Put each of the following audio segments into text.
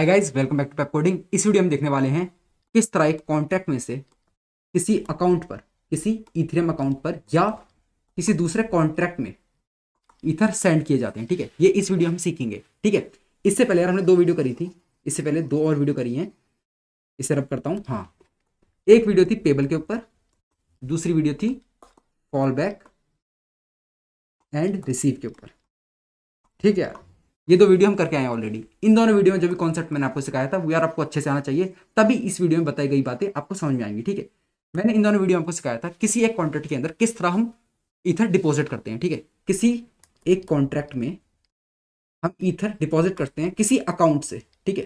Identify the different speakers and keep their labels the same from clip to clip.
Speaker 1: hi guys welcome back to coding इस video में देखने वाले हैं किस तरह एक कॉन्ट्रैक्ट में से किसी अकाउंट पर किसी इथेरियम अकाउंट पर या किसी दूसरे कॉन्ट्रैक्ट में इथर सेंड किए जाते हैं ठीक है ये इस वीडियो हम सीखेंगे ठीक है इससे पहले यार हमने दो वीडियो करी थी इससे पहले दो और वीडियो करी हैं इसे रब करता हूँ हाँ एक वीडियो थी पेबल के ऊपर दूसरी वीडियो थी कॉल बैक एंड रिसीव के ऊपर ठीक है यार ये दो वीडियो हम करके आए ऑलरेडी इन दोनों वीडियो में जो भी कॉन्सेप्ट मैंने आपको सिखाया था वो यार आपको अच्छे से आना चाहिए तभी इस वीडियो में बताई गई बातें आपको समझ में आएंगी ठीक है मैंने इन दोनों वीडियो में आपको सिखाया था किसी एक कॉन्ट्रैक्ट के अंदर किस तरह हम ईथर डिपॉजिट करते हैं ठीक है किसी एक कॉन्ट्रैक्ट में हम ईथर डिपॉजिट करते हैं किसी अकाउंट से ठीक है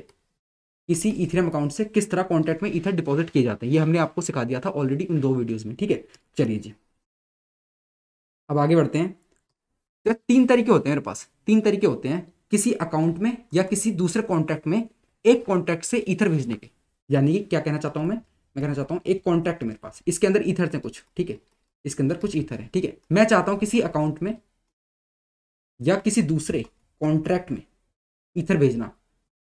Speaker 1: किसी इथेरियम अकाउंट से किस तरह कॉन्ट्रैक्ट में ईथर डिपॉजिट किए जाते हैं ये हमने आपको सिखा दिया था ऑलरेडी इन दो वीडियोज में ठीक है चलिए जी अब आगे बढ़ते हैं तो तीन तरीके होते हैं मेरे पास तीन तरीके होते हैं किसी अकाउंट में या किसी दूसरे कॉन्टैक्ट में एक कॉन्टैक्ट से ईथर भेजने के यानी कि क्या कहना चाहता हूँ मैं मैं कहना चाहता हूँ एक कॉन्टैक्ट मेरे पास इसके अंदर ईथर थे कुछ ठीक है इसके अंदर कुछ ईथर है ठीक है मैं चाहता हूँ किसी अकाउंट में या किसी दूसरे कॉन्ट्रैक्ट में ईथर भेजना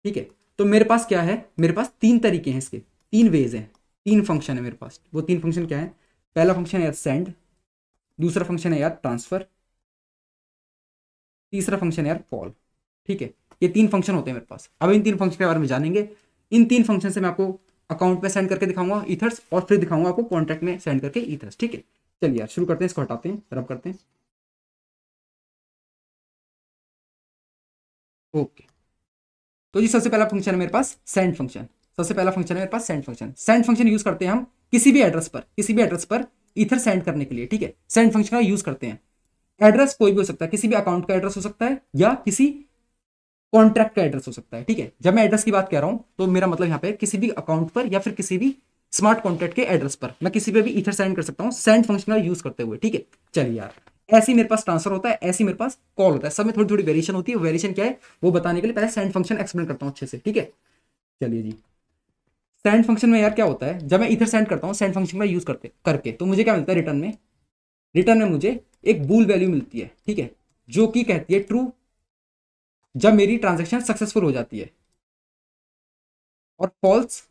Speaker 1: ठीक है तो मेरे पास क्या है मेरे पास तीन तरीके हैं इसके तीन वेज हैं तीन फंक्शन है मेरे पास वो तीन फंक्शन क्या है पहला फंक्शन है यार सेंड दूसरा फंक्शन है यार ट्रांसफर तीसरा फंक्शन है यार कॉल ठीक है ये तीन फंक्शन होते हैं मेरे पास अब इन तीन फंक्शन के बारे में जानेंगे इन तीन फंक्शन से मैं आपको अकाउंट में सेंड करके दिखाऊंगा ईथर्स और फिर दिखाऊंगा आपको कॉन्ट्रैक्ट में सेंड करके ईथर्स ठीक है चलिए यार शुरू करते हैं इसको हटाते हैं रब करते हैं ओके तो जी सबसे पहला फंक्शन है मेरे पास सेंड फंक्शन सबसे पहला फंक्शन है मेरे पास send function send function use करते हैं हम किसी भी एड्रेस पर किसी भी एड्रेस पर ईथर सेंड करने के लिए ठीक है सेंड फंक्शन का यूज करते हैं एड्रेस कोई भी हो सकता है किसी भी अकाउंट का एड्रेस हो सकता है या किसी कॉन्ट्रैक्ट का एड्रेस हो सकता है ठीक है जब मैं एड्रेस की बात कर रहा हूँ तो मेरा मतलब यहाँ पे किसी भी अकाउंट पर या फिर किसी भी स्मार्ट कॉन्ट्रैक्ट के एड्रेस पर मैं किसी पे भी इथर सेंड कर सकता हूँ सेंड फंक्शन का यूज करते हुए ठीक है चलिए यार ऐसी मेरे पास ट्रांसफर होता है ऐसी मेरे पास कॉल होता है सब में थोड़ी थोड़ी वेरिएशन होती है वेरिएशन क्या है वो बताने के लिए पहले सेंड फंक्शन एक्सप्लेन करता हूँ अच्छे से ठीक है चलिए जी सेंड फंक्शन में यार क्या होता है जब मैं इधर सेंड करता हूँ सेंड फंक्शन का यूज करते करके तो मुझे क्या मिलता है रिटर्न में रिटर्न में मुझे एक बूल वैल्यू मिलती है ठीक है जो कि कहती है ट्रू जब मेरी ट्रांजेक्शन सक्सेसफुल हो जाती है और फॉल्स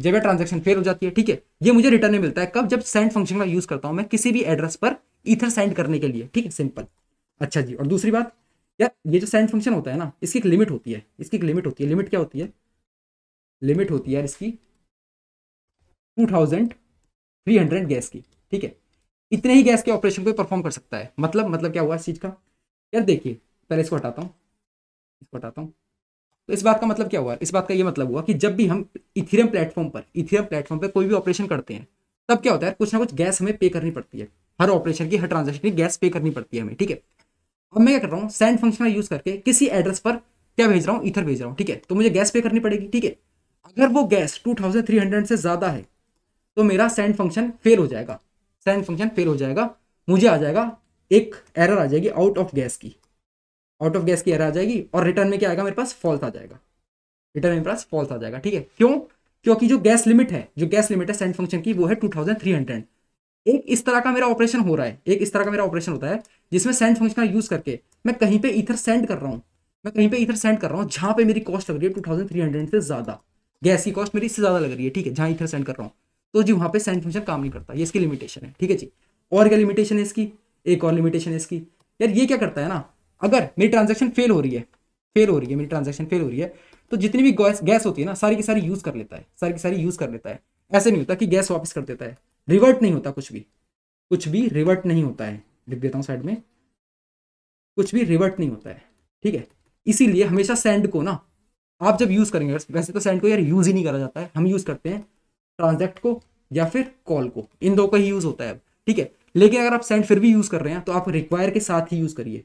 Speaker 1: जब यह ट्रांजेक्शन फेल हो जाती है ठीक है ये मुझे रिटर्न में मिलता है कब जब सेंड फंक्शन का यूज करता हूं मैं किसी भी एड्रेस पर ईथर सेंड करने के लिए ठीक है सिंपल अच्छा जी और दूसरी बात यार ये जो सेंड फंक्शन होता है ना इसकी एक लिमिट होती है इसकी एक लिमिट होती है लिमिट क्या होती है लिमिट होती है इसकी two thousand three hundred gas की ठीक है इतने ही गैस के ऑपरेशन को परफॉर्म कर सकता है मतलब मतलब क्या हुआ इस चीज़ का यार देखिए पहले इसको हटाता हूँ इसको हूँ तो इस बात का मतलब क्या हुआ इस बात का ये मतलब हुआ कि जब भी हम इथेरियम प्लेटफॉर्म पर इथेरियम प्लेटफॉर्म पर कोई भी ऑपरेशन करते हैं तब क्या होता है कुछ ना कुछ गैस हमें पे करनी पड़ती है हर ऑपरेशन की हर ट्रांजेक्शन की गैस पे करनी पड़ती है हमें ठीक है अब मैं क्या कर रहा हूँ सेंड फंक्शन का यूज़ करके किसी एड्रेस पर क्या भेज रहा हूँ इथर भेज रहा हूँ ठीक है तो मुझे गैस पे करनी पड़ेगी ठीक है अगर वो गैस हंड्रेड से ज़्यादा है तो मेरा सेंड फंक्शन फेल हो जाएगा सेंड फंक्शन फेल हो जाएगा मुझे आ जाएगा एक एरर आ जाएगी आउट ऑफ गैस की आउट ऑफ गैस की एरर आ जाएगी और रिटर्न में क्या आएगा मेरे पास फॉल्स आ जाएगा रिटर्न में मेरे पास फॉल्स आ जाएगा ठीक है क्यों क्योंकि जो गैस लिमिट है जो गैस लिमिट है सेंड फंक्शन की वो है टू थाउजेंड थ्री हंड्रेड एक इस तरह का मेरा ऑपरेशन हो रहा है एक इस तरह का मेरा ऑपरेशन होता है जिसमें सेंड फंक्शन का यूज करके मैं कहीं पे इथर सेंड कर रहा हूँ मैं कहीं पे इथर सेंड कर रहा हूँ जहाँ पे मेरी कॉस्ट लग रही है टू थाउजेंड थ्री हंड्रेड से ज्यादा गैस की कॉस्ट मेरी इससे ज्यादा लग रही है ठीक है जहाँ इथर सेंड कर रहा हूँ तो जी वहाँ पे सेंड फंक्शन काम नहीं करता ये इसकी लिमिटेशन है ठीक है जी और क्या लिमिटेशन है इसकी एक और लिमिटेशन है इसकी यार ये क्या करता है ना अगर मेरी ट्रांजेक्शन फेल हो रही है फेल हो रही है मेरी ट्रांजेक्शन फेल हो रही है तो जितनी भी गैस गैस होती है ना सारी की सारी यूज़ कर लेता है सारी की सारी यूज़ कर लेता है ऐसे नहीं होता कि गैस वापस कर देता है रिवर्ट नहीं होता कुछ भी कुछ भी रिवर्ट नहीं होता है लिख देता हूँ साइड में कुछ भी रिवर्ट नहीं होता है ठीक है इसीलिए हमेशा सेंड को ना आप जब यूज़ करेंगे वैसे तो सेंड को यार यूज़ ही नहीं करा जाता है हम यूज़ करते हैं ट्रांजेक्ट को या फिर कॉल को इन दो का ही यूज़ होता है अब ठीक है लेकिन अगर आप सेंड फिर भी यूज़ कर रहे हैं तो आप रिक्वायर के साथ ही यूज़ करिए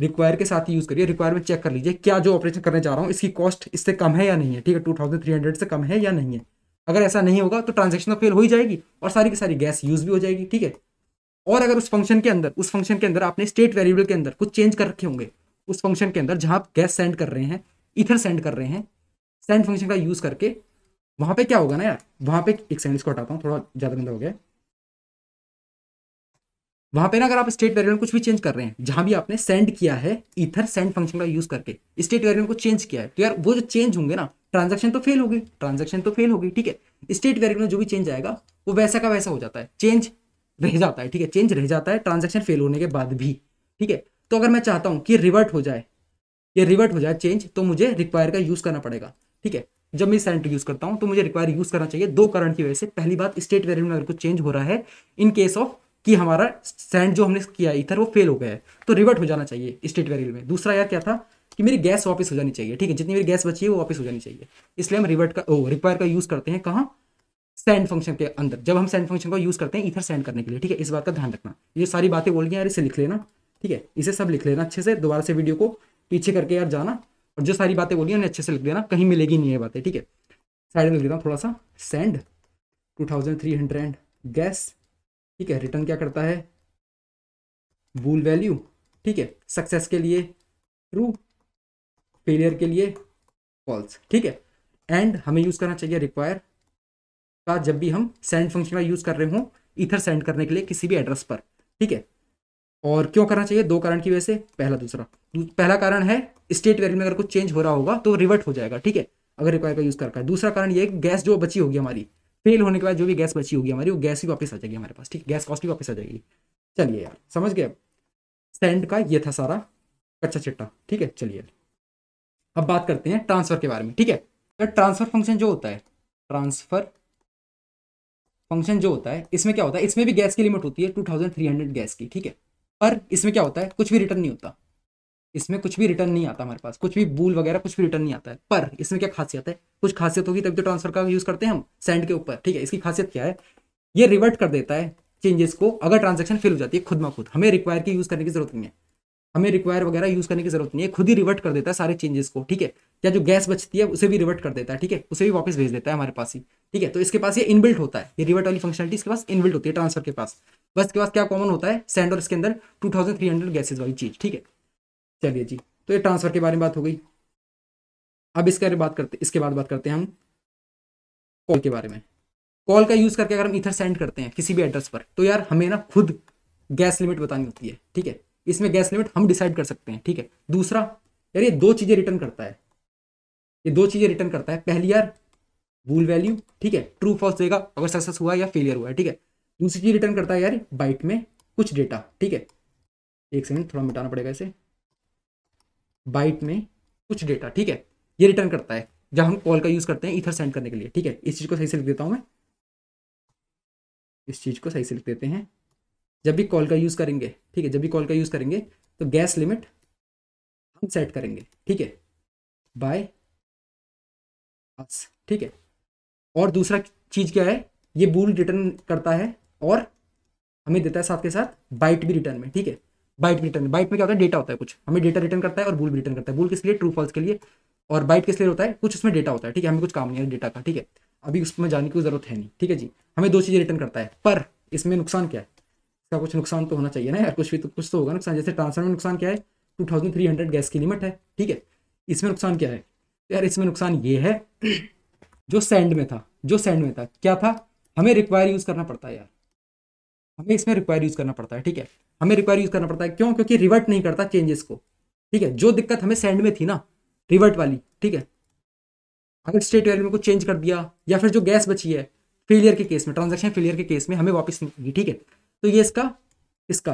Speaker 1: रिक्वायर के साथ ही यूज़ करिए रिक्वायर में चेक कर लीजिए क्या जो ऑपरेशन करने जा रहा हूँ इसकी कॉस्ट इससे कम है या नहीं है ठीक है टू थाउजेंड थ्री हंड्रेड से कम है या नहीं है अगर ऐसा नहीं होगा तो ट्रांजेक्शन तो फेल हो ही जाएगी और सारी की सारी गैस यूज़ भी हो जाएगी ठीक है और अगर उस फंक्शन के अंदर उस फंक्शन के अंदर आपने स्टेट वेरिएबल के अंदर कुछ चेंज कर रखे होंगे उस फंक्शन के अंदर जहाँ आप गैस सेंड कर रहे हैं इथर सेंड कर रहे हैं सेंड फंक्शन का यूज़ करके वहाँ पे क्या होगा ना यार वहाँ पे एक सेंड इसको हटाता हूँ थोड़ा ज़्यादा गंदा हो गया वहां पे ना अगर आप स्टेट वेरिएबल कुछ भी चेंज कर रहे हैं जहां भी आपने सेंड किया है इथर सेंड फंक्शन का यूज करके स्टेट वेरिएबल को चेंज किया है तो यार वो जो चेंज होंगे ना ट्रांजेक्शन तो फेल होगी ट्रांजेक्शन तो फेल होगी ठीक है स्टेट वेरिएबल में जो भी चेंज आएगा वो वैसा का वैसा हो जाता है चेंज रह जाता है ठीक है चेंज रह जाता है ट्रांजेक्शन फेल होने के बाद भी ठीक है तो अगर मैं चाहता हूँ कि रिवर्ट हो जाए ये रिवर्ट हो जाए चेंज तो मुझे रिक्वायर का यूज करना पड़ेगा ठीक है जब मैं सेंट यूज करता हूँ तो मुझे रिक्वायर यूज करना चाहिए दो कारण की वजह से पहली बात स्टेट वेरिएबल में अगर कुछ चेंज हो रहा है इन केस ऑफ कि हमारा सेंड जो हमने किया इधर वो फेल हो गया है तो रिवर्ट हो जाना चाहिए स्टेट वेरियल में दूसरा यार क्या था कि मेरी गैस वापस हो जानी चाहिए ठीक है जितनी मेरी गैस बची है वो वापस हो जानी चाहिए इसलिए हम रिवर्ट का ओ रिक्वायर का यूज़ करते हैं कहाँ सेंड फंक्शन के अंदर जब हम सेंड फंक्शन का यूज़ करते हैं इधर सेंड करने के लिए ठीक है इस बात का ध्यान रखना ये सारी बातें बोल गई यार इसे लिख लेना ठीक है इसे सब लिख लेना अच्छे से दोबारा से वीडियो को पीछे करके यार जाना और जो सारी बातें बोली उन्हें अच्छे से लिख देना कहीं मिलेगी नहीं है बातें ठीक है साइड में लिख देता हूँ थोड़ा सा send two thousand three hundred gas ठीक है रिटर्न क्या करता है बूल वैल्यू ठीक है सक्सेस के लिए ट्रू फेलियर के लिए फॉल्स ठीक है एंड हमें यूज़ करना चाहिए रिक्वायर का जब भी हम सेंड फंक्शन का यूज़ कर रहे हों इथर सेंड करने के लिए किसी भी एड्रेस पर ठीक है और क्यों करना चाहिए दो कारण की वजह से पहला दूसरा पहला कारण है स्टेट वैल्यू में अगर कुछ चेंज हो रहा होगा तो रिवर्ट हो जाएगा ठीक है अगर रिक्वायर का यूज़ करता है दूसरा कारण ये गैस जो बची होगी हमारी फेल होने के बाद जो भी गैस बची होगी हमारी वो गैस ही वापस आ जाएगी हमारे पास ठीक गैस कॉस्ट भी वापस आ जाएगी चलिए यार समझ गए सेंड का ये था सारा कच्चा चिट्टा ठीक है चलिए अब बात करते हैं ट्रांसफर के बारे में ठीक है ट्रांसफर तो फंक्शन जो होता है ट्रांसफर फंक्शन जो होता है इसमें क्या होता है इसमें भी गैस की लिमिट होती है two thousand three hundred gas की ठीक है पर इसमें क्या होता है कुछ भी रिटर्न नहीं होता इसमें कुछ भी रिटर्न नहीं आता हमारे पास कुछ भी बूल वगैरह कुछ भी रिटर्न नहीं आता है पर इसमें क्या खासियत है कुछ खासियत होगी तभी तो ट्रांसफर का यूज़ करते हैं हम सेंड के ऊपर ठीक है इसकी खासियत क्या है ये रिवर्ट कर देता है चेंजेस को अगर ट्रांजेक्शन फेल हो जाती है खुद में खुद हमें रिक्वायर की यूज़ करने की जरूरत नहीं है हमें रिक्वायर वगैरह यूज़ करने की जरूरत नहीं है खुद ही रिवर्ट कर देता है सारे चेंजेस को ठीक है या जो गैस बचती है उसे भी रिवर्ट कर देता है ठीक है उसे भी वापस भेज देता है हमारे पास ही ठीक है तो इसके पास ये इनबिल्ट होता है ये रिवर्ट वाली फंक्शनलिटी इसके पास इनबिल्ट होती है ट्रांसफर के पास बस के पास क्या कॉमन होता है सेंड और इसके अंदर two thousand three hundred gases वाली चीज़ ठीक है चलिए जी तो ये ट्रांसफर के बारे में बात हो गई अब इसके बात करते इसके बाद बात करते हैं हम कॉल के बारे में कॉल का यूज़ करके अगर हम इथर सेंड करते हैं किसी भी एड्रेस पर तो यार हमें ना खुद गैस लिमिट बतानी होती है ठीक है इसमें गैस लिमिट हम डिसाइड कर सकते हैं ठीक है दूसरा यार ये दो चीज़ें रिटर्न करता है ये दो चीज़ें रिटर्न करता है पहली यार बूल वैल्यू ठीक है ट्रू फॉल्स देगा अगर सक्सेस हुआ या फेलियर हुआ है ठीक है दूसरी चीज़ रिटर्न करता है यार बाइट में कुछ डेटा ठीक है एक सेकंड थोड़ा मिटाना पड़ेगा इसे बाइट में कुछ डेटा ठीक है ये रिटर्न करता है जब हम कॉल का यूज़ करते हैं इथर सेंड करने के लिए ठीक है इस चीज़ को सही से लिख देता हूं मैं इस चीज़ को सही से लिख देते हैं जब भी कॉल का यूज़ करेंगे ठीक है जब भी कॉल का यूज़ करेंगे तो गैस लिमिट हम सेट करेंगे ठीक है बाय ठीक है और दूसरा चीज़ क्या है ये बूल रिटर्न करता है और हमें देता है साथ के साथ बाइट भी रिटर्न में ठीक है बाइट भी रिटर्न बाइट में क्या होता है डेटा होता है कुछ हमें डेटा रिटर्न करता है और बूल भी रिटर्न करता है बूल किसके लिए ट्रू फॉल्स के लिए और बाइट किस लिए होता है कुछ उसमें डेटा होता है ठीक है हमें कुछ काम नहीं है डेटा का ठीक है अभी उसमें जाने की जरूरत है नहीं ठीक है जी हमें दो चीज़ें रिटर्न करता है पर इसमें नुकसान क्या है इसका कुछ नुकसान तो होना चाहिए ना यार कुछ भी तो कुछ तो होगा नुकसान जैसे ट्रांसफर में नुकसान क्या है two thousand three hundred gas की लिमिट है ठीक है इसमें नुकसान क्या है तो यार इसमें नुकसान ये है जो सेंड में था जो सेंड में था क्या था हमें रिक्वायर यूज़ करना पड़ता है यार हमें इसमें रिक्वायर यूज़ करना पड़ता है ठीक है हमें रिक्वायर यूज़ करना पड़ता है क्यों क्योंकि रिवर्ट नहीं करता चेंजेस को ठीक है जो दिक्कत हमें सेंड में थी ना रिवर्ट वाली ठीक है अगर स्टेट वैल्यू में कुछ चेंज कर दिया या फिर जो गैस बची है फेलियर के केस में ट्रांजेक्शन फेलियर के केस में हमें वापस मिलेगी ठीक है तो ये इसका इसका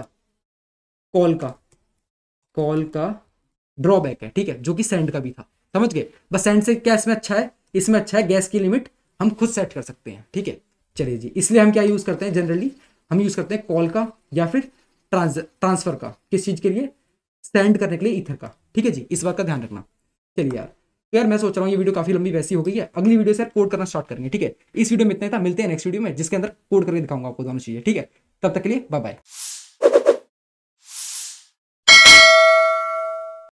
Speaker 1: कॉल का कॉल का ड्रॉबैक है ठीक है जो कि सेंड का भी था समझ गए बस सेंड से क्या इसमें अच्छा है इसमें अच्छा है गैस की लिमिट हम खुद सेट कर सकते हैं ठीक है चलिए जी इसलिए हम क्या यूज़ करते हैं जनरली हम यूज़ करते हैं कॉल का या फिर ट्रांसफर का किस चीज़ के लिए सेंड करने के लिए इथर का ठीक है जी इस बात का ध्यान रखना चलिए यार तो यार मैं सोच रहा हूँ ये वीडियो काफी लंबी वैसी हो गई है अगली वीडियो से कोड करना स्टार्ट करेंगे ठीक है इस वीडियो में इतना था मिलते हैं नेक्स्ट वीडियो में जिसके अंदर कोड करके दिखाऊंगा आपको दोनों चीजें ठीक है तब तक के लिए बाय बाय